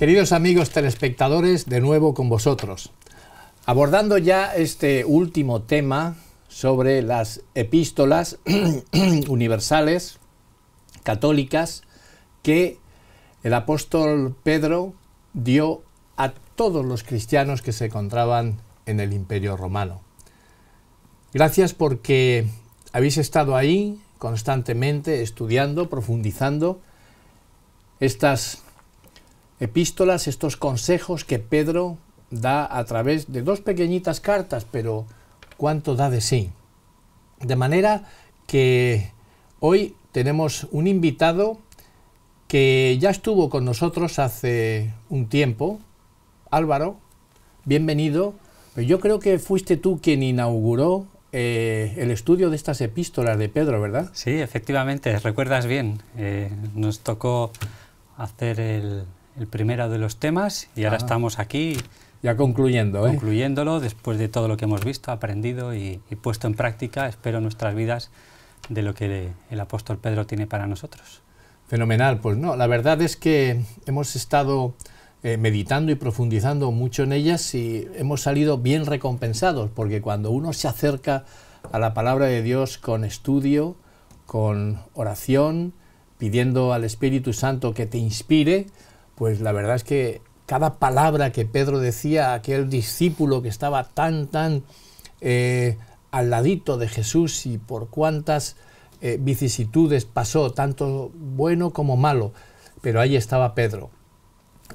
Queridos amigos telespectadores, de nuevo con vosotros. Abordando ya este último tema sobre las epístolas universales católicas que el apóstol Pedro dio a todos los cristianos que se encontraban en el imperio romano. Gracias porque habéis estado ahí constantemente estudiando, profundizando estas epístolas, estos consejos que Pedro da a través de dos pequeñitas cartas, pero cuánto da de sí. De manera que hoy tenemos un invitado que ya estuvo con nosotros hace un tiempo. Álvaro, bienvenido. Yo creo que fuiste tú quien inauguró eh, el estudio de estas epístolas de Pedro, ¿verdad? Sí, efectivamente, recuerdas bien. Eh, nos tocó hacer el, el primero de los temas y ahora ah. estamos aquí. Ya concluyendo, ¿eh? Concluyéndolo después de todo lo que hemos visto, aprendido y, puesto en práctica, espero nuestras vidas de lo que el apóstol Pedro tiene para nosotros. Fenomenal, pues no, la verdad es que hemos estado eh, meditando y profundizando mucho en ellas y hemos salido bien recompensados, porque cuando uno se acerca a la palabra de Dios con estudio, con oración, pidiendo al Espíritu Santo que te inspire, pues la verdad es que cada palabra que Pedro decía a aquel discípulo que estaba tan, tan eh, al ladito de Jesús y por cuántas eh, vicisitudes pasó, tanto bueno como malo, pero ahí estaba Pedro,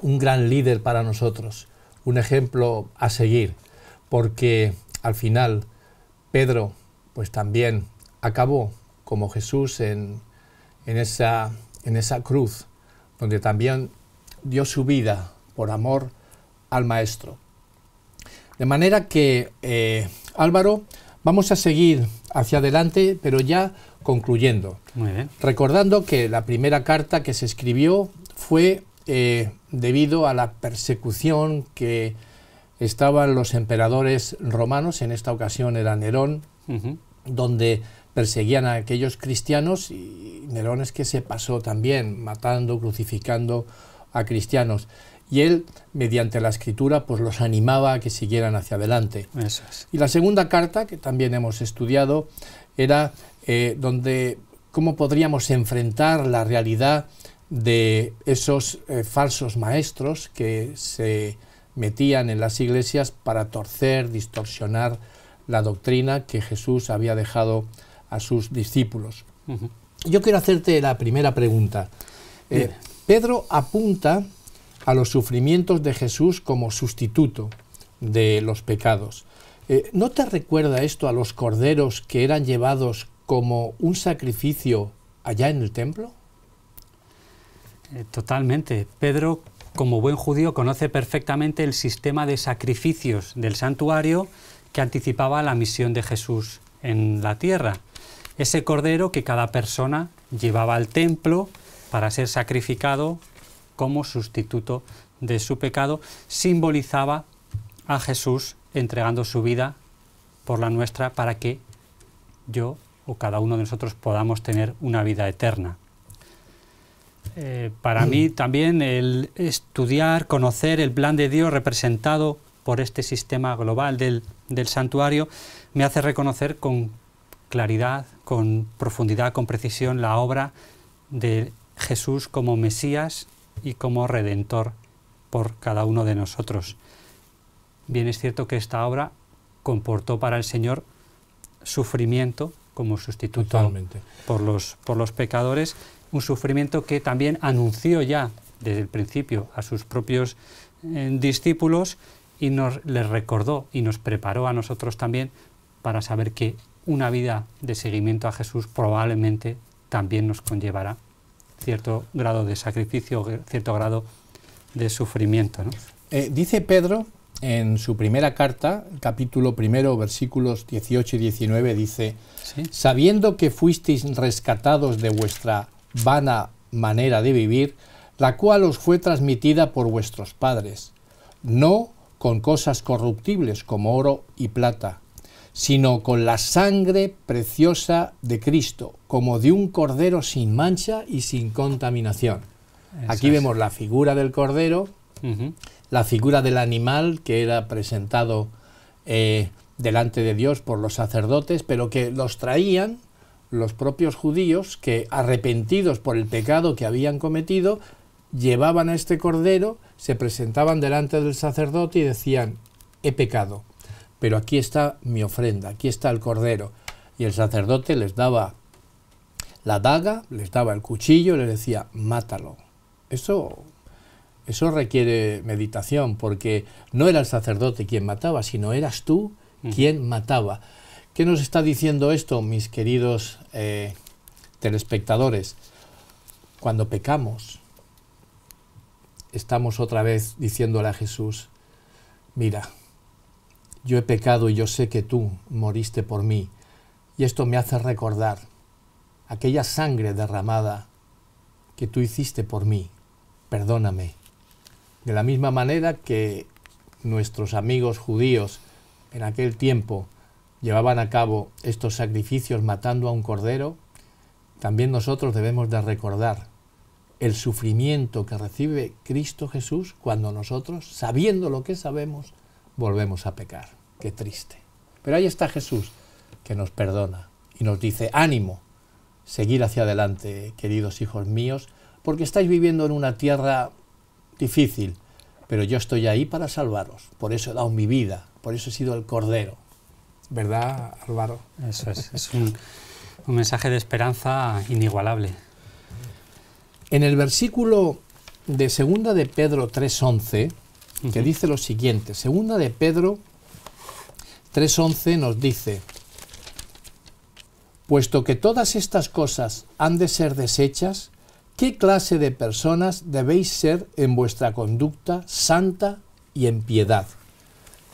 un gran líder para nosotros, un ejemplo a seguir, porque al final Pedro pues también acabó como Jesús en, en, esa, en esa cruz, donde también dio su vida por amor al Maestro. De manera que, eh, Álvaro, vamos a seguir hacia adelante, pero ya concluyendo. Recordando que la primera carta que se escribió fue eh, debido a la persecución que estaban los emperadores romanos, en esta ocasión era Nerón, donde perseguían a aquellos cristianos y Nerón es que se pasó también matando, crucificando a cristianos. Y él, mediante la escritura, pues los animaba a que siguieran hacia adelante. Y la segunda carta, que también hemos estudiado, era eh, donde cómo podríamos enfrentar la realidad de esos eh, falsos maestros que se metían en las iglesias para torcer, distorsionar la doctrina que Jesús había dejado a sus discípulos. Yo quiero hacerte la primera pregunta. Eh, Pedro apunta a los sufrimientos de Jesús como sustituto de los pecados. Eh, ¿No te recuerda esto a los corderos que eran llevados como un sacrificio allá en el templo? Eh, totalmente. Pedro, como buen judío, conoce perfectamente el sistema de sacrificios del santuario que anticipaba la misión de Jesús en la tierra. Ese cordero que cada persona llevaba al templo, para ser sacrificado como sustituto de su pecado, simbolizaba a Jesús entregando su vida por la nuestra para que yo o cada uno de nosotros podamos tener una vida eterna. Eh, para mí también el estudiar, conocer el plan de Dios representado por este sistema global del, del, santuario me hace reconocer con claridad, con profundidad, con precisión la obra de Jesús como Mesías y como Redentor por cada uno de nosotros. Bien es cierto que esta obra comportó para el Señor sufrimiento como sustituto por los, por los pecadores, un sufrimiento que también anunció ya desde el principio a sus propios eh, discípulos y nos les recordó y nos preparó a nosotros también para saber que una vida de seguimiento a Jesús probablemente también nos conllevará cierto grado de sacrificio, cierto grado de sufrimiento. Eh, dice Pedro en su primera carta, capítulo primero, versículos 18 y 19, dice, sabiendo que fuisteis rescatados de vuestra vana manera de vivir, la cual os fue transmitida por vuestros padres, no con cosas corruptibles como oro y plata, sino con la sangre preciosa de Cristo, como de un cordero sin mancha y sin contaminación. Aquí vemos la figura del cordero, la figura del animal que era presentado eh, delante de Dios por los sacerdotes, pero que los traían los propios judíos que, arrepentidos por el pecado que habían cometido, llevaban a este cordero, se presentaban delante del sacerdote y decían, he pecado pero aquí está mi ofrenda, aquí está el cordero. Y el sacerdote les daba la daga, les daba el cuchillo y les decía, mátalo. Eso, eso requiere meditación, porque no era el sacerdote quien mataba, sino eras tú quien mataba. ¿Qué nos está diciendo esto, mis queridos eh, telespectadores? Cuando pecamos, estamos otra vez diciéndole a Jesús, mira, yo he pecado y yo sé que tú moriste por mí, y esto me hace recordar aquella sangre derramada que tú hiciste por mí, perdóname. De la misma manera que nuestros amigos judíos en aquel tiempo llevaban a cabo estos sacrificios matando a un cordero, también nosotros debemos de recordar el sufrimiento que recibe Cristo Jesús cuando nosotros, sabiendo lo que sabemos, volvemos a pecar. Qué triste. Pero ahí está Jesús que nos perdona y nos dice, ánimo, seguir hacia adelante, queridos hijos míos, porque estáis viviendo en una tierra difícil, pero yo estoy ahí para salvaros. Por eso he dado mi vida, por eso he sido el Cordero. ¿Verdad, Álvaro? Eso es, es un, un mensaje de esperanza inigualable. En el versículo de segunda de Pedro 3.11, que dice lo siguiente. Segunda de Pedro 3.11 nos dice, puesto que todas estas cosas han de ser desechas, ¿qué clase de personas debéis ser en vuestra conducta santa y en piedad?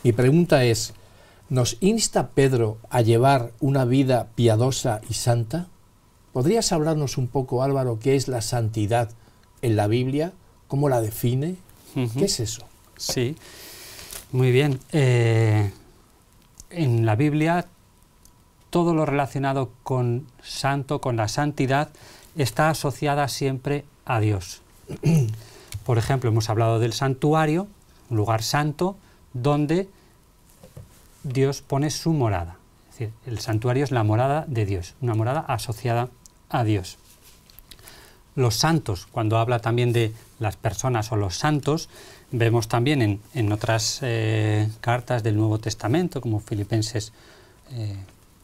Mi pregunta es, ¿nos insta Pedro a llevar una vida piadosa y santa? ¿Podrías hablarnos un poco, Álvaro, qué es la santidad en la Biblia? ¿Cómo la define? ¿Qué es eso? Sí, muy bien. Eh, en la Biblia todo lo relacionado con santo, con la santidad, está asociada siempre a Dios. Por ejemplo, hemos hablado del santuario, un lugar santo donde Dios pone su morada. Es decir, el santuario es la morada de Dios, una morada asociada a Dios. Los santos, cuando habla también de las personas o los santos, Vemos también en, en otras eh, cartas del Nuevo Testamento, como Filipenses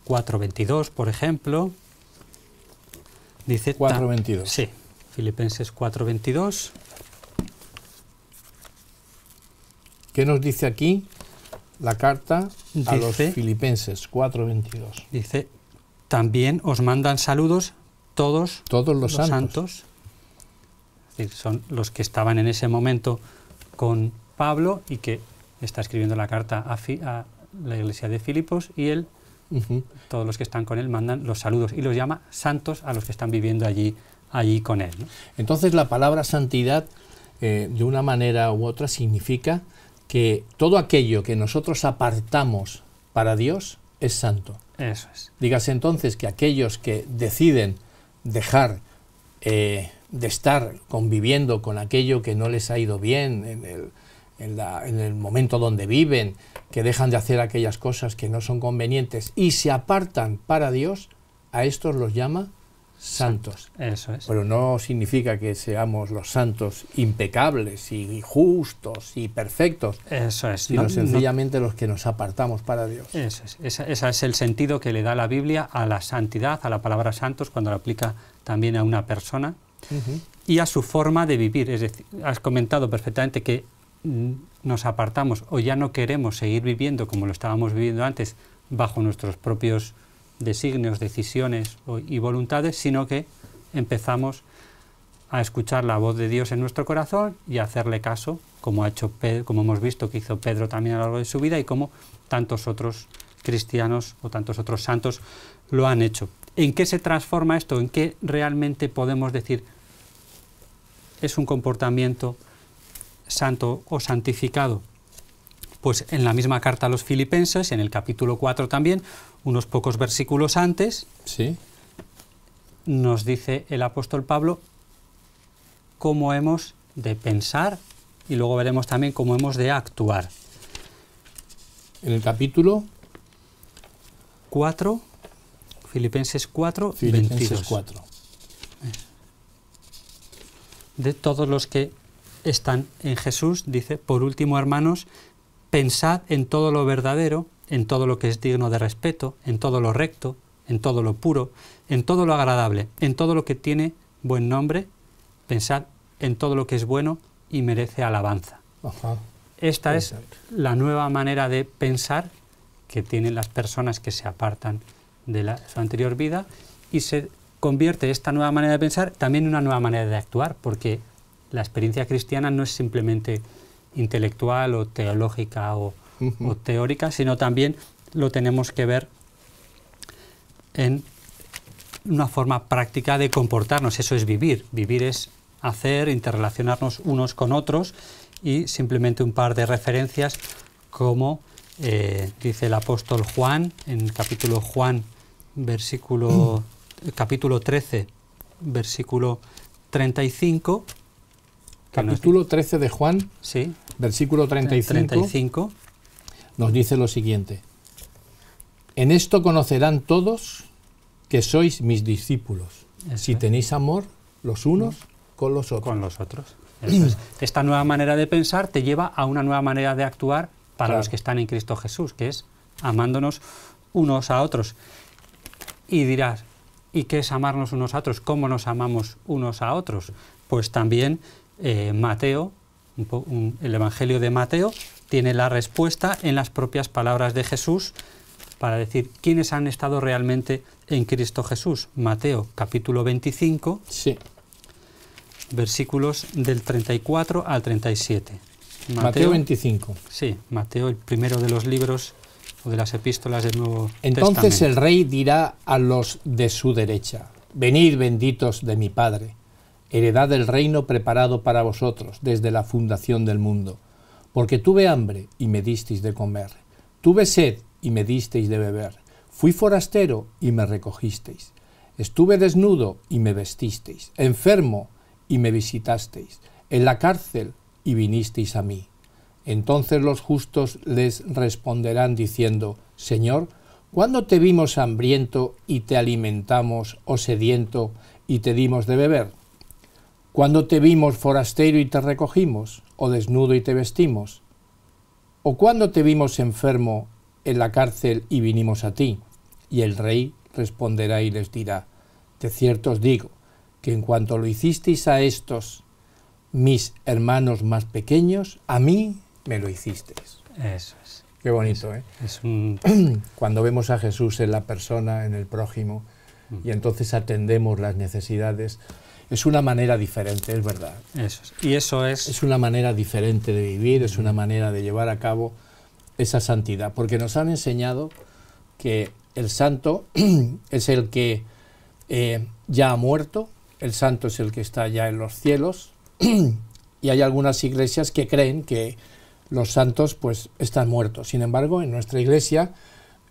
4.22, eh, por ejemplo. Dice 4.22. Sí, Filipenses 4.22. ¿Qué nos dice aquí la carta a los Filipenses 4:22? Dice, también os mandan saludos todos, los, santos. son los que estaban en ese momento con Pablo y que está escribiendo la carta a, la iglesia de Filipos y él, todos los que están con él mandan los saludos y los llama santos a los que están viviendo allí, allí con él. Entonces la palabra santidad eh, de una manera u otra significa que todo aquello que nosotros apartamos para Dios es santo. Eso es. Dígase entonces que aquellos que deciden dejar eh, de estar conviviendo con aquello que no les ha ido bien en el, momento donde viven, que dejan de hacer aquellas cosas que no son convenientes y se apartan para Dios, a estos los llama santos. Eso es. Pero no significa que seamos los santos impecables y justos y perfectos. Eso es. Sino sencillamente los que nos apartamos para Dios. Eso es. Ese, ese es el sentido que le da la Biblia a la santidad, a la palabra santos, cuando la aplica también a una persona y a su forma de vivir. Es decir, has comentado perfectamente que mm, nos apartamos o ya no queremos seguir viviendo como lo estábamos viviendo antes bajo nuestros propios designios, decisiones y voluntades, sino que empezamos a escuchar la voz de Dios en nuestro corazón y a hacerle caso, como, ha hecho Pedro, como hemos visto que hizo Pedro también a lo largo de su vida y como tantos otros cristianos o tantos otros santos lo han hecho. ¿En qué se transforma esto? ¿En qué realmente podemos decir es un comportamiento santo o santificado? Pues en la misma carta a los filipenses, en el capítulo 4 también, unos pocos versículos antes, ¿Sí? nos dice el apóstol Pablo cómo hemos de pensar y luego veremos también cómo hemos de actuar. En el capítulo 4, Filipenses 4, Filipenses eh. De todos los que están en Jesús, dice, por último, hermanos, pensad en todo lo verdadero, en todo lo que es digno de respeto, en todo lo recto, en todo lo puro, en todo lo agradable, en todo lo que tiene buen nombre, pensad en todo lo que es bueno y merece alabanza. Esta es la nueva manera de pensar que tienen las personas que se apartan de su anterior vida y se convierte esta nueva manera de pensar también en una nueva manera de actuar, porque la experiencia cristiana no es simplemente intelectual o teológica o, teórica, sino también lo tenemos que ver en una forma práctica de comportarnos. Eso es vivir. Vivir es hacer, interrelacionarnos unos con otros y simplemente un par de referencias como eh, dice el apóstol Juan en el capítulo Juan versículo, eh, capítulo 13, versículo 35. Capítulo 13 de Juan, sí. versículo 35, Nos dice lo siguiente. En esto conocerán todos que sois mis discípulos. si tenéis amor los unos mm. con los otros. Con los otros. Esta nueva manera de pensar te lleva a una nueva manera de actuar para los que están en Cristo Jesús, que es amándonos unos a otros. Y dirás, ¿y qué es amarnos unos a otros? ¿Cómo nos amamos unos a otros? Pues también eh, Mateo, el Evangelio de Mateo, tiene la respuesta en las propias palabras de Jesús para decir quiénes han estado realmente en Cristo Jesús. Mateo capítulo 25, sí. versículos del 34 al 37. Mateo 25. Sí, Mateo, el primero de los libros entonces el rey dirá a los de su derecha, venid benditos de mi Padre, heredad del reino preparado para vosotros desde la fundación del mundo, porque tuve hambre y me disteis de comer, tuve sed y me disteis de beber, fui forastero y me recogisteis, estuve desnudo y me vestisteis, enfermo y me visitasteis, en la cárcel y vinisteis a mí. Entonces los justos les responderán diciendo, Señor, ¿cuándo te vimos hambriento y te alimentamos o oh sediento y te dimos de beber? ¿Cuándo te vimos forastero y te recogimos o desnudo y te vestimos? ¿O cuándo te vimos enfermo en la cárcel y vinimos a ti? Y el rey responderá y les dirá, de cierto os digo, que en cuanto lo hicisteis a estos, mis hermanos más pequeños, a mí me lo hiciste. Eso es. Qué bonito, ¿eh? Cuando vemos a Jesús en la persona, en el prójimo, mm. y entonces atendemos las necesidades, es una manera diferente, es verdad. Eso es. Y eso es... Es una manera diferente de vivir, es mm. una manera de llevar a cabo esa santidad, porque nos han enseñado que el santo es el que eh, ya ha muerto, el santo es el que está ya en los cielos, y hay algunas iglesias que creen que los santos pues están muertos. Sin embargo, en nuestra iglesia,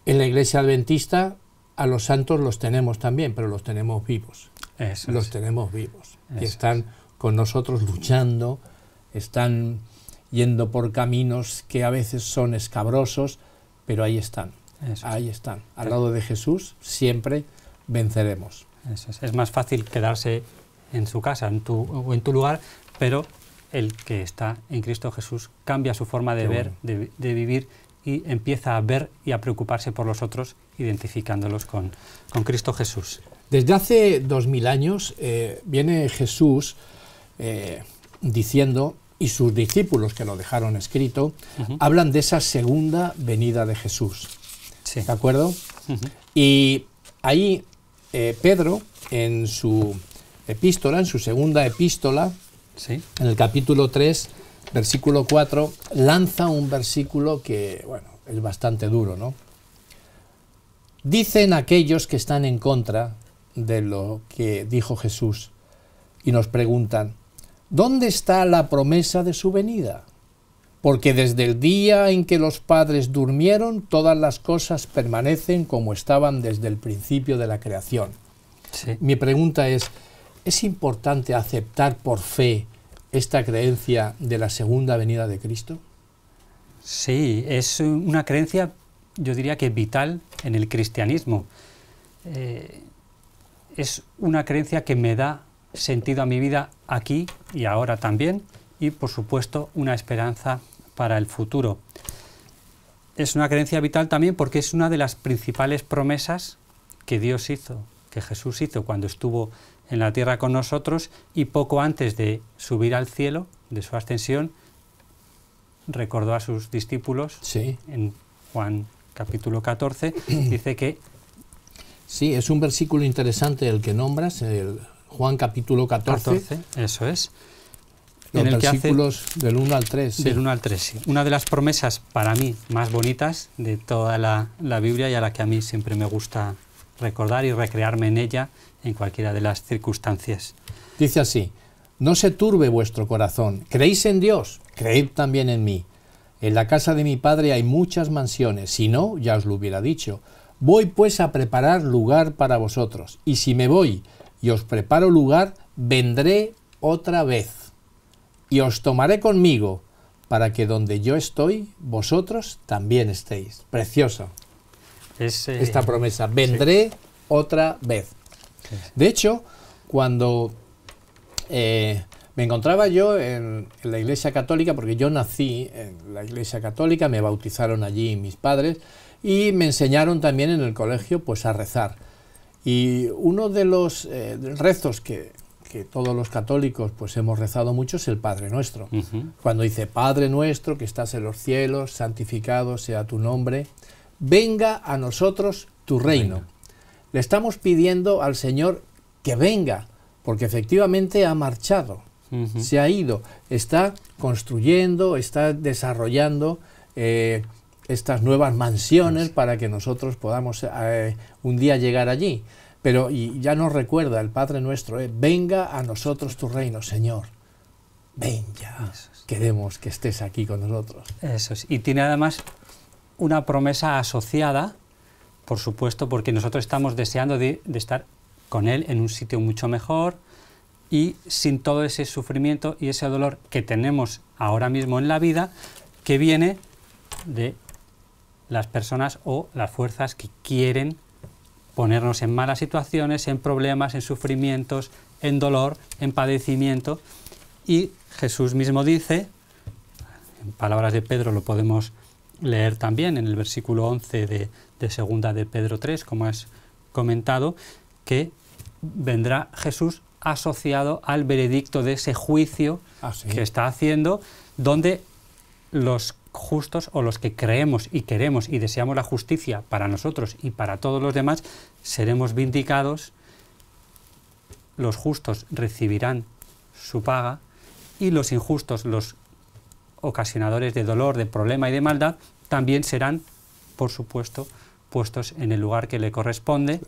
en la iglesia adventista, a los santos los tenemos también, pero los tenemos vivos. los tenemos vivos. y están con nosotros luchando, están yendo por caminos que a veces son escabrosos, pero ahí están. ahí están. Al lado de Jesús siempre venceremos. es. más fácil quedarse en su casa en tu, o en tu lugar, pero el que está en Cristo Jesús cambia su forma de ver, de, vivir y empieza a ver y a preocuparse por los otros, identificándolos con, Cristo Jesús. Desde hace dos mil años eh, viene Jesús eh, diciendo, y sus discípulos que lo dejaron escrito, hablan de esa segunda venida de Jesús. ¿De acuerdo? Y ahí eh, Pedro, en su epístola, en su segunda epístola, en el capítulo 3, versículo 4, lanza un versículo que, bueno, es bastante duro, Dicen aquellos que están en contra de lo que dijo Jesús y nos preguntan, ¿dónde está la promesa de su venida? Porque desde el día en que los padres durmieron, todas las cosas permanecen como estaban desde el principio de la creación. Mi pregunta es, ¿Es importante aceptar por fe esta creencia de la segunda venida de Cristo? Sí, es una creencia, yo diría que vital en el cristianismo. Eh, es una creencia que me da sentido a mi vida aquí y ahora también y por supuesto una esperanza para el futuro. Es una creencia vital también porque es una de las principales promesas que Dios hizo, que Jesús hizo cuando estuvo en la tierra con nosotros y poco antes de subir al cielo, de su ascensión, recordó a sus discípulos en Juan capítulo 14, dice que... Sí, es un versículo interesante el que nombras, Juan capítulo 14. eso es. Los en el que hace, del 1 al 3. Del 1 al 3, sí. Una de las promesas para mí más bonitas de toda la, la Biblia y a la que a mí siempre me gusta recordar y recrearme en ella en cualquiera de las circunstancias. Dice así, no se turbe vuestro corazón, creéis en Dios, creed también en mí. En la casa de mi padre hay muchas mansiones, si no, ya os lo hubiera dicho. Voy pues a preparar lugar para vosotros, y si me voy y os preparo lugar, vendré otra vez, y os tomaré conmigo, para que donde yo estoy, vosotros también estéis. Precioso. Eh, esta promesa. Vendré otra vez. De hecho, cuando eh, me encontraba yo en, la iglesia católica, porque yo nací en la iglesia católica, me bautizaron allí mis padres y me enseñaron también en el colegio pues a rezar. Y uno de los eh, rezos que, todos los católicos pues hemos rezado mucho es el Padre Nuestro. Cuando dice Padre Nuestro que estás en los cielos, santificado sea tu nombre, venga a nosotros tu reino. Le estamos pidiendo al Señor que venga, porque efectivamente ha marchado, se ha ido, está construyendo, está desarrollando eh, estas nuevas mansiones para que nosotros podamos eh, un día llegar allí. Pero y ya nos recuerda el Padre nuestro, eh, venga a nosotros tu reino, Señor. Venga. Queremos que estés aquí con nosotros. Eso es. Y tiene además una promesa asociada, por supuesto, porque nosotros estamos deseando de, estar con Él en un sitio mucho mejor y sin todo ese sufrimiento y ese dolor que tenemos ahora mismo en la vida, que viene de las personas o las fuerzas que quieren ponernos en malas situaciones, en problemas, en sufrimientos, en dolor, en padecimiento. Y Jesús mismo dice, en palabras de Pedro lo podemos leer también en el versículo 11 de, segunda de Pedro 3, como has comentado, que vendrá Jesús asociado al veredicto de ese juicio ah, que está haciendo, donde los justos o los que creemos y queremos y deseamos la justicia para nosotros y para todos los demás, seremos vindicados, los justos recibirán su paga y los injustos, los ocasionadores de dolor, de problema y de maldad, también serán, por supuesto, puestos en el lugar que le corresponde,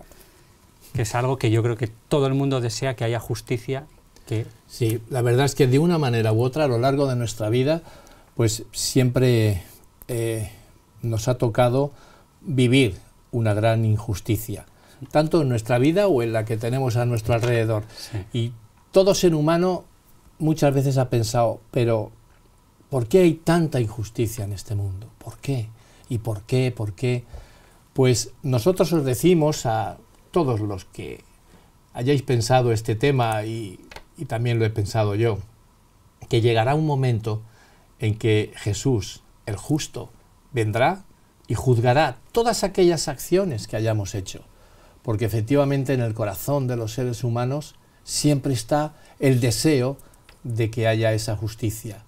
que es algo que yo creo que todo el mundo desea que haya justicia. Que sí, la verdad es que de una manera u otra a lo largo de nuestra vida, pues siempre eh, nos ha tocado vivir una gran injusticia, tanto en nuestra vida o en la que tenemos a nuestro alrededor. Y todo ser humano muchas veces ha pensado, pero ¿Por qué hay tanta injusticia en este mundo? ¿Por qué? ¿Y por qué? ¿Por qué? Pues nosotros os decimos a todos los que hayáis pensado este tema, y, y también lo he pensado yo, que llegará un momento en que Jesús, el justo, vendrá y juzgará todas aquellas acciones que hayamos hecho. Porque efectivamente en el corazón de los seres humanos siempre está el deseo de que haya esa justicia,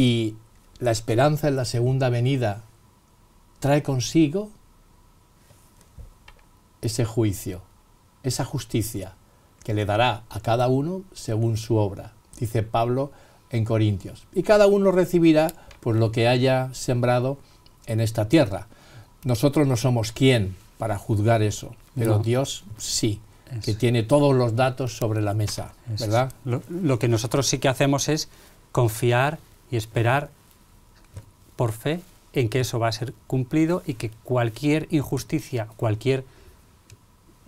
y la esperanza en la segunda venida trae consigo ese juicio, esa justicia que le dará a cada uno según su obra, dice Pablo en Corintios. Y cada uno recibirá por pues, lo que haya sembrado en esta tierra. Nosotros no somos quién para juzgar eso, pero Dios sí, que tiene todos los datos sobre la mesa, ¿verdad? lo que nosotros sí que hacemos es confiar y esperar por fe en que eso va a ser cumplido y que cualquier injusticia, cualquier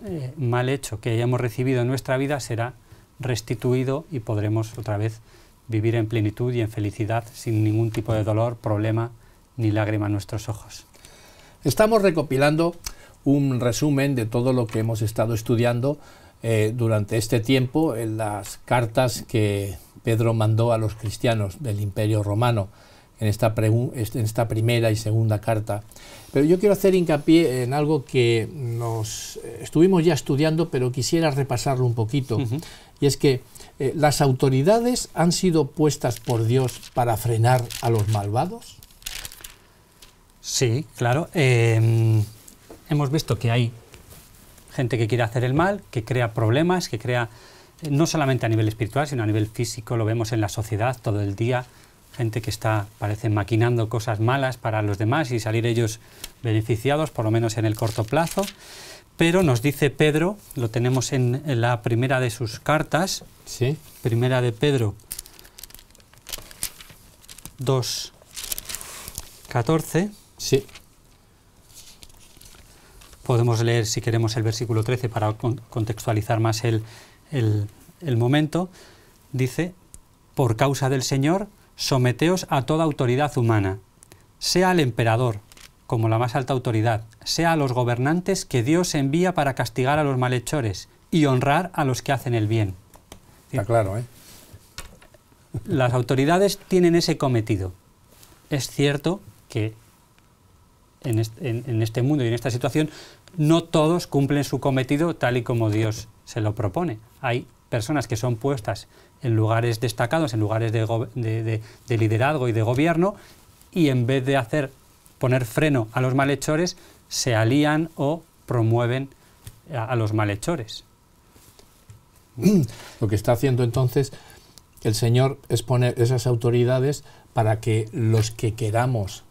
eh, mal hecho que hayamos recibido en nuestra vida será restituido y podremos otra vez vivir en plenitud y en felicidad sin ningún tipo de dolor, problema ni lágrima en nuestros ojos. Estamos recopilando un resumen de todo lo que hemos estado estudiando eh, durante este tiempo en las cartas que Pedro mandó a los cristianos del Imperio Romano este, en esta, primera y segunda carta. Pero yo quiero hacer hincapié en algo que nos eh, estuvimos ya estudiando, pero quisiera repasarlo un poquito. Y es que eh, las autoridades han sido puestas por Dios para frenar a los malvados. Sí, claro. Em, hemos visto que hay gente que quiere hacer el mal, que crea problemas, que crea no solamente a nivel espiritual, sino a nivel físico, lo vemos en la sociedad todo el día, gente que está, parece, maquinando cosas malas para los demás y salir ellos beneficiados, por lo menos en el corto plazo. Pero nos dice Pedro, lo tenemos en, la primera de sus cartas, ¿Sí? primera de Pedro 2, 14. Sí. Podemos leer, si queremos, el versículo 13 para contextualizar más el, el, momento, dice, por causa del Señor, someteos a toda autoridad humana, sea al emperador, como la más alta autoridad, sea a los gobernantes que Dios envía para castigar a los malhechores y honrar a los que hacen el bien. Está claro, ¿eh? Las autoridades tienen ese cometido. Es cierto que en este mundo y en esta situación no todos cumplen su cometido tal y como Dios se lo propone. Hay personas que son puestas en lugares destacados, en lugares de, liderazgo y de gobierno, y en vez de hacer poner freno a los malhechores, se alían o promueven a los malhechores. Lo que está haciendo entonces el Señor es poner esas autoridades para que los que queramos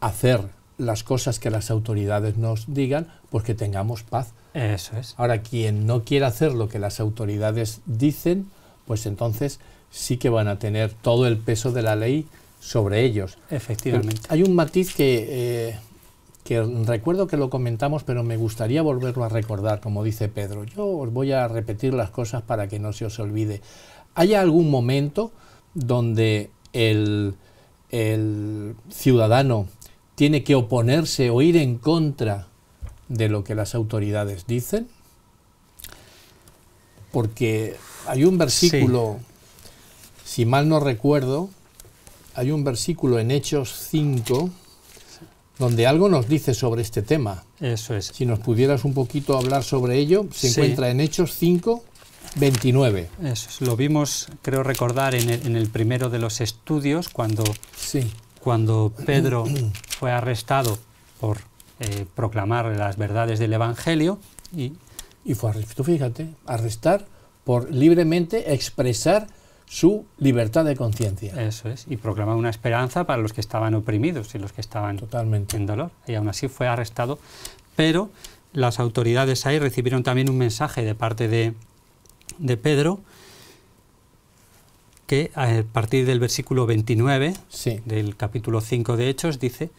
hacer las cosas que las autoridades nos digan, pues que tengamos paz. Eso es. Ahora, quien no quiera hacer lo que las autoridades dicen, pues entonces sí que van a tener todo el peso de la ley sobre ellos. Efectivamente. hay un matiz que, eh, que recuerdo que lo comentamos, pero me gustaría volverlo a recordar, como dice Pedro. Yo os voy a repetir las cosas para que no se os olvide. ¿Hay algún momento donde el, el ciudadano tiene que oponerse o ir en contra de lo que las autoridades dicen? Porque hay un versículo, si mal no recuerdo, hay un versículo en Hechos 5 donde algo nos dice sobre este tema. Eso es. Si nos pudieras un poquito hablar sobre ello, se encuentra en Hechos 5, 29. Eso es. Lo vimos, creo recordar, en el, en el primero de los estudios, cuando sí cuando Pedro fue arrestado por eh, proclamar las verdades del Evangelio. Y, y fue arrestado, fíjate, arrestar por libremente expresar su libertad de conciencia. Eso es, y proclamar una esperanza para los que estaban oprimidos y los que estaban Totalmente. en dolor. Y aún así fue arrestado, pero las autoridades ahí recibieron también un mensaje de parte de, de Pedro que a partir del versículo 29 del capítulo 5 de Hechos dice,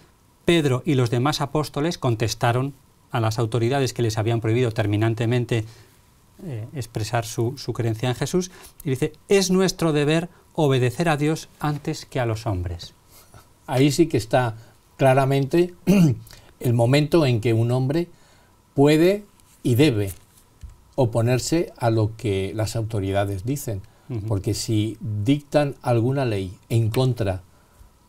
Pedro y los demás apóstoles contestaron a las autoridades que les habían prohibido terminantemente eh, expresar su, su, creencia en Jesús, y dice, es nuestro deber obedecer a Dios antes que a los hombres. Ahí sí que está claramente el momento en que un hombre puede y debe oponerse a lo que las autoridades dicen porque si dictan alguna ley en contra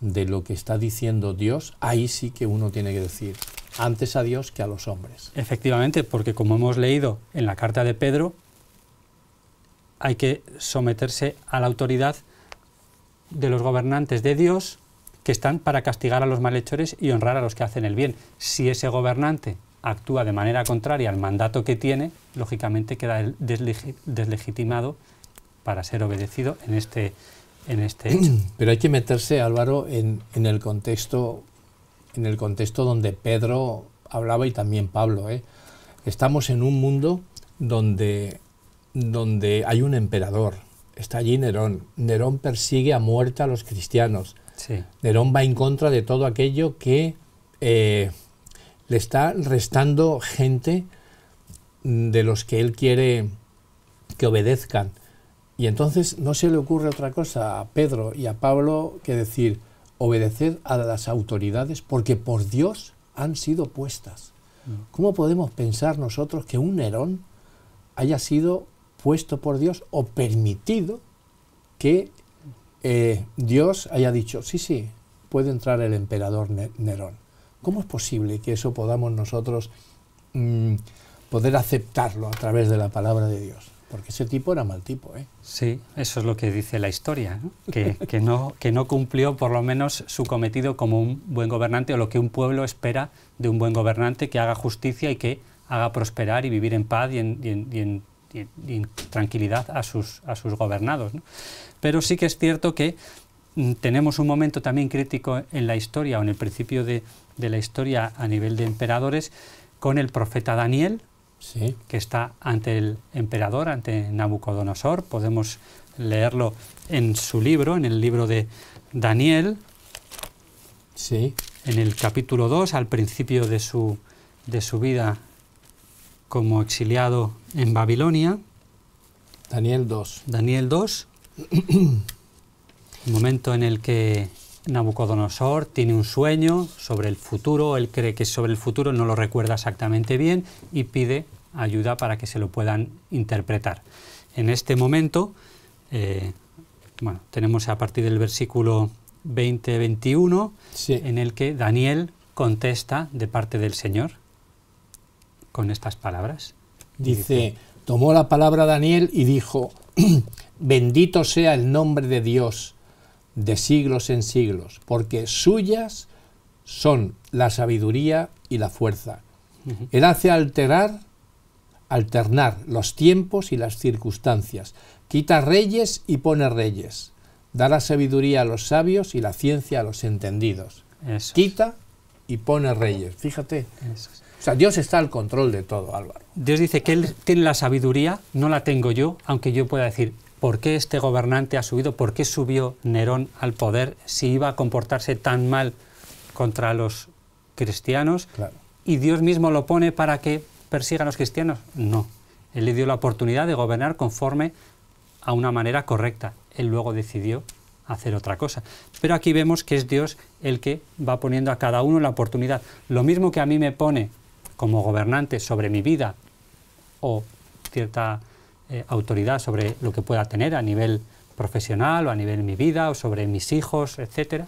de lo que está diciendo Dios, ahí sí que uno tiene que decir antes a Dios que a los hombres. Efectivamente, porque como hemos leído en la carta de Pedro, hay que someterse a la autoridad de los gobernantes de Dios que están para castigar a los malhechores y honrar a los que hacen el bien. Si ese gobernante actúa de manera contraria al mandato que tiene, lógicamente queda deslegitimado para ser obedecido en este, en este Pero hay que meterse, Álvaro, en, el contexto en el contexto donde Pedro hablaba y también Pablo. ¿eh? Estamos en un mundo donde, donde hay un emperador, está allí Nerón. Nerón persigue a muerte a los cristianos. Nerón va en contra de todo aquello que eh, le está restando gente de los que él quiere que obedezcan. Y entonces no se le ocurre otra cosa a Pedro y a Pablo que decir, obedecer a las autoridades porque por Dios han sido puestas. Mm. ¿Cómo podemos pensar nosotros que un Nerón haya sido puesto por Dios o permitido que eh, Dios haya dicho, sí, sí, puede entrar el emperador Nerón? ¿Cómo es posible que eso podamos nosotros mm, poder aceptarlo a través de la palabra de Dios? Porque ese tipo era mal tipo, ¿eh? Sí, eso es lo que dice la historia, Que, no, cumplió por lo menos su cometido como un buen gobernante o lo que un pueblo espera de un buen gobernante que haga justicia y que haga prosperar y vivir en paz y en, tranquilidad a sus, gobernados. Pero sí que es cierto que mm, tenemos un momento también crítico en la historia o en el principio de, de la historia a nivel de emperadores con el profeta Daniel, que está ante el emperador, ante Nabucodonosor. Podemos leerlo en su libro, en el libro de Daniel, sí. en el capítulo 2, al principio de su, de su vida como exiliado en Babilonia. Daniel 2. Daniel 2. el momento en el que Nabucodonosor tiene un sueño sobre el futuro, él cree que es sobre el futuro, no lo recuerda exactamente bien y pide ayuda para que se lo puedan interpretar. En este momento, eh, bueno, tenemos a partir del versículo 20-21, en el que Daniel contesta de parte del Señor con estas palabras. dice tomó la palabra Daniel y dijo, bendito sea el nombre de Dios de siglos en siglos, porque suyas son la sabiduría y la fuerza. Él hace alterar, alternar los tiempos y las circunstancias, quita reyes y pone reyes, da la sabiduría a los sabios y la ciencia a los entendidos. Quita y pone reyes. Fíjate. O sea, Dios está al control de todo, Álvaro. Dios dice que Él tiene la sabiduría, no la tengo yo, aunque yo pueda decir, ¿Por qué este gobernante ha subido? ¿Por qué subió Nerón al poder si iba a comportarse tan mal contra los cristianos? ¿Y Dios mismo lo pone para que persiga a los cristianos? No. Él le dio la oportunidad de gobernar conforme a una manera correcta. Él luego decidió hacer otra cosa. Pero aquí vemos que es Dios el que va poniendo a cada uno la oportunidad. Lo mismo que a mí me pone como gobernante sobre mi vida o cierta eh, autoridad sobre lo que pueda tener a nivel profesional o a nivel de mi vida o sobre mis hijos, etcétera,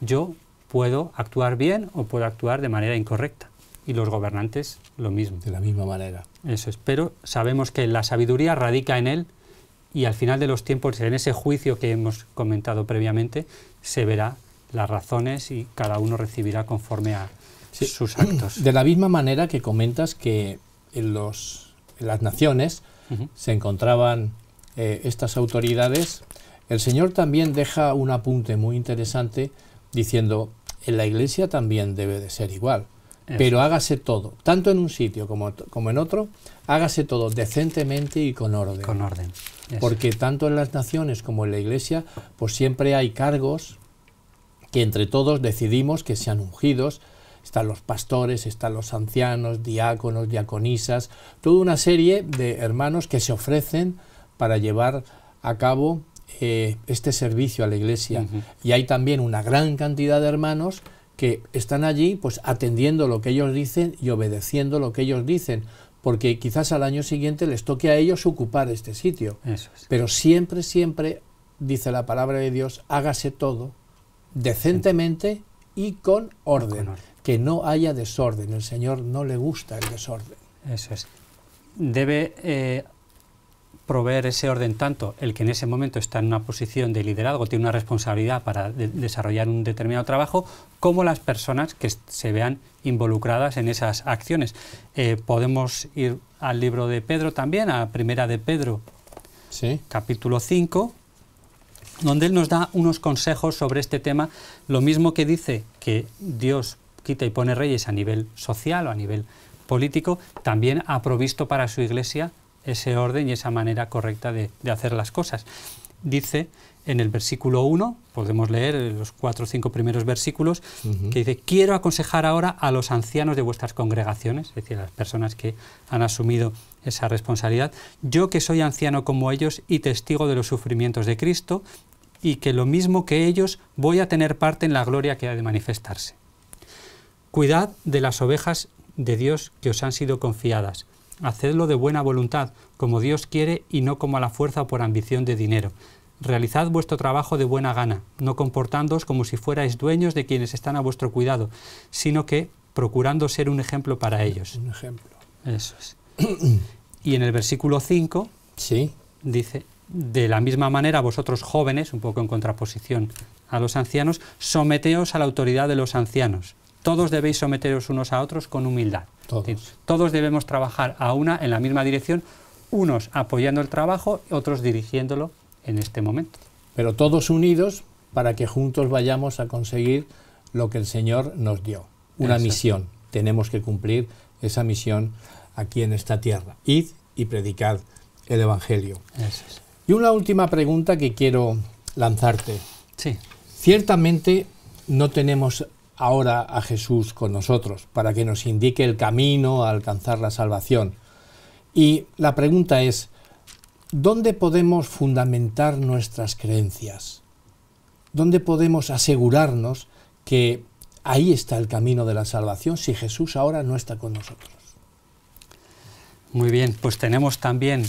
yo puedo actuar bien o puedo actuar de manera incorrecta. Y los gobernantes lo mismo. De la misma manera. Eso es. Pero sabemos que la sabiduría radica en él y al final de los tiempos, en ese juicio que hemos comentado previamente, se verá las razones y cada uno recibirá conforme a sus actos. De la misma manera que comentas que en, los, en las naciones se encontraban eh, estas autoridades, el Señor también deja un apunte muy interesante diciendo, en la iglesia también debe de ser igual, pero hágase todo, tanto en un sitio como, en otro, hágase todo decentemente y con orden. Con orden. Porque tanto en las naciones como en la iglesia, pues siempre hay cargos que entre todos decidimos que sean ungidos, están los pastores, están los ancianos, diáconos, diaconisas, toda una serie de hermanos que se ofrecen para llevar a cabo eh, este servicio a la iglesia. Y hay también una gran cantidad de hermanos que están allí pues atendiendo lo que ellos dicen y obedeciendo lo que ellos dicen, porque quizás al año siguiente les toque a ellos ocupar este sitio. Pero siempre, siempre, dice la palabra de Dios, hágase todo decentemente y Con orden que no haya desorden. El Señor no le gusta el desorden. Eso es. Debe eh, proveer ese orden tanto el que en ese momento está en una posición de liderazgo, tiene una responsabilidad para desarrollar un determinado trabajo, como las personas que se vean involucradas en esas acciones. Eh, podemos ir al libro de Pedro también, a Primera de Pedro, capítulo 5, donde él nos da unos consejos sobre este tema, lo mismo que dice que Dios quita y pone reyes a nivel social o a nivel político, también ha provisto para su iglesia ese orden y esa manera correcta de, hacer las cosas. Dice en el versículo 1, podemos leer los cuatro o cinco primeros versículos, que dice, quiero aconsejar ahora a los ancianos de vuestras congregaciones, es decir, a las personas que han asumido esa responsabilidad, yo que soy anciano como ellos y testigo de los sufrimientos de Cristo, y que lo mismo que ellos voy a tener parte en la gloria que ha de manifestarse. Cuidad de las ovejas de Dios que os han sido confiadas. Hacedlo de buena voluntad, como Dios quiere y no como a la fuerza o por ambición de dinero. Realizad vuestro trabajo de buena gana, no comportándoos como si fuerais dueños de quienes están a vuestro cuidado, sino que procurando ser un ejemplo para ellos. Un ejemplo. Eso es. y en el versículo 5 dice, de la misma manera, vosotros jóvenes, un poco en contraposición a los ancianos, someteos a la autoridad de los ancianos todos debéis someteros unos a otros con humildad. Todos. todos debemos trabajar a una en la misma dirección, unos apoyando el trabajo, otros dirigiéndolo en este momento. Pero todos unidos para que juntos vayamos a conseguir lo que el Señor nos dio, una misión. Tenemos que cumplir esa misión aquí en esta tierra. Id y predicad el Evangelio. Y una última pregunta que quiero lanzarte. Sí. Ciertamente no tenemos ahora a Jesús con nosotros, para que nos indique el camino a alcanzar la salvación. Y la pregunta es, ¿dónde podemos fundamentar nuestras creencias? ¿Dónde podemos asegurarnos que ahí está el camino de la salvación si Jesús ahora no está con nosotros? Muy bien, pues tenemos también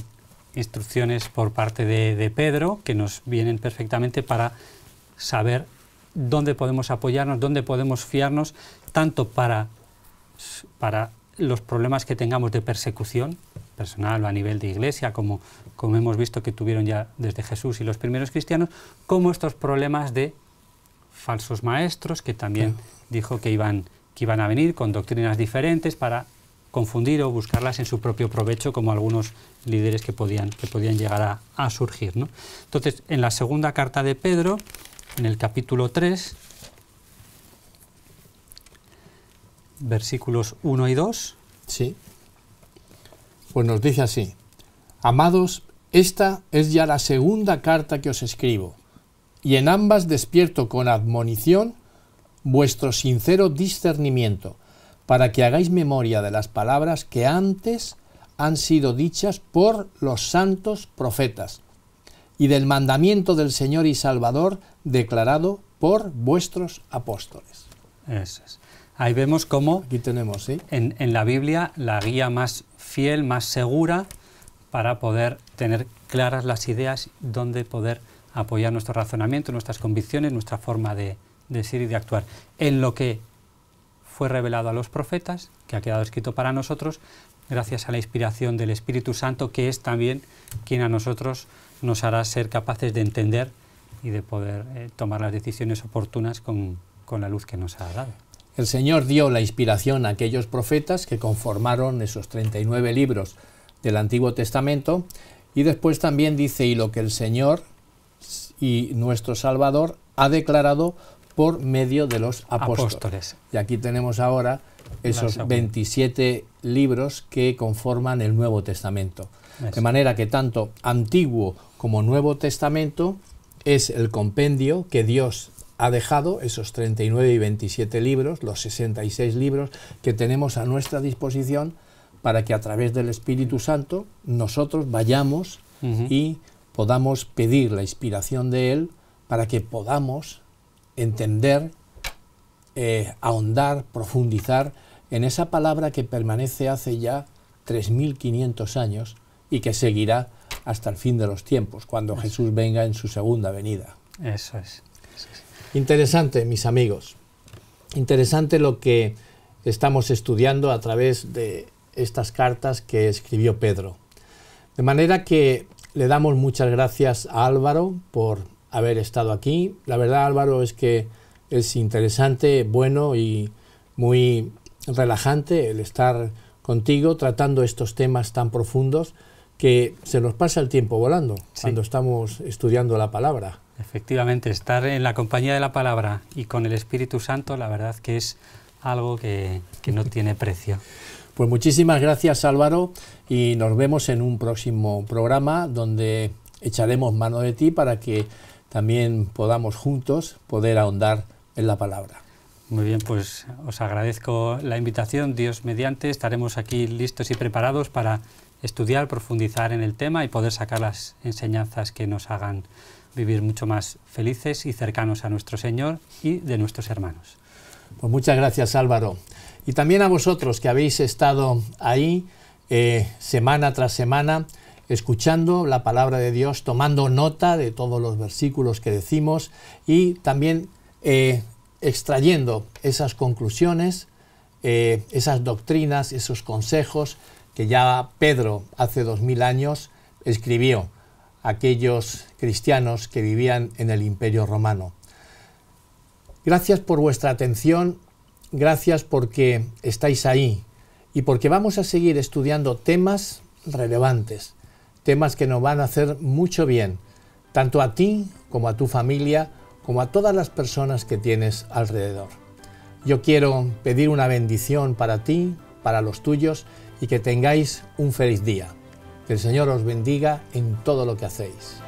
instrucciones por parte de, Pedro que nos vienen perfectamente para saber dónde podemos apoyarnos, dónde podemos fiarnos, tanto para, los problemas que tengamos de persecución personal o a nivel de iglesia, como, hemos visto que tuvieron ya desde Jesús y los primeros cristianos, como estos problemas de falsos maestros que también dijo que iban, que iban a venir con doctrinas diferentes para confundir o buscarlas en su propio provecho, como algunos líderes que podían, que podían llegar a, surgir. Entonces, en la segunda carta de Pedro, en el capítulo 3, versículos 1 y 2. Sí. Pues nos dice así, amados, esta es ya la segunda carta que os escribo, y en ambas despierto con admonición vuestro sincero discernimiento, para que hagáis memoria de las palabras que antes han sido dichas por los santos profetas, y del mandamiento del Señor y Salvador declarado por vuestros apóstoles. Eso es. Ahí vemos cómo Aquí tenemos, en, la Biblia la guía más fiel, más segura, para poder tener claras las ideas, donde poder apoyar nuestro razonamiento, nuestras convicciones, nuestra forma de, de ser y de actuar. En lo que fue revelado a los profetas, que ha quedado escrito para nosotros, gracias a la inspiración del Espíritu Santo, que es también quien a nosotros nos hará ser capaces de entender y de poder eh, tomar las decisiones oportunas con, con la luz que nos ha dado. El Señor dio la inspiración a aquellos profetas que conformaron esos 39 libros del Antiguo Testamento y después también dice, y lo que el Señor y nuestro Salvador ha declarado por medio de los apóstoles. Y aquí tenemos ahora esos 27 libros que conforman el Nuevo Testamento. De manera que tanto Antiguo como Nuevo Testamento es el compendio que Dios ha dejado, esos 39 y 27 libros, los 66 libros que tenemos a nuestra disposición para que a través del Espíritu Santo nosotros vayamos y podamos pedir la inspiración de Él para que podamos entender, eh, ahondar, profundizar en esa palabra que permanece hace ya 3.500 años y que seguirá hasta el fin de los tiempos, cuando Jesús venga en su segunda venida. es. Eso es. Interesante, mis amigos. Interesante lo que estamos estudiando a través de estas cartas que escribió Pedro. De manera que le damos muchas gracias a Álvaro por haber estado aquí. La verdad, Álvaro, es que es interesante, bueno y muy relajante el estar contigo tratando estos temas tan profundos que se nos pasa el tiempo volando cuando estamos estudiando la palabra. Efectivamente, estar en la compañía de la palabra y con el Espíritu Santo, la verdad que es algo que, que no tiene precio. Pues muchísimas gracias Álvaro y nos vemos en un próximo programa donde echaremos mano de ti para que también podamos juntos poder ahondar en la palabra. Muy bien, pues os agradezco la invitación, Dios mediante, estaremos aquí listos y preparados para estudiar, profundizar en el tema y poder sacar las enseñanzas que nos hagan vivir mucho más felices y cercanos a nuestro Señor y de nuestros hermanos. Pues muchas gracias Álvaro. Y también a vosotros que habéis estado ahí eh, semana tras semana escuchando la palabra de Dios, tomando nota de todos los versículos que decimos y también eh, extrayendo esas conclusiones, eh, esas doctrinas, esos consejos ya Pedro hace dos mil años escribió aquellos cristianos que vivían en el imperio romano. Gracias por vuestra atención, gracias porque estáis ahí y porque vamos a seguir estudiando temas relevantes, temas que nos van a hacer mucho bien, tanto a ti como a tu familia, como a todas las personas que tienes alrededor. Yo quiero pedir una bendición para ti, para los tuyos, y que tengáis un feliz día. Que el Señor os bendiga en todo lo que hacéis.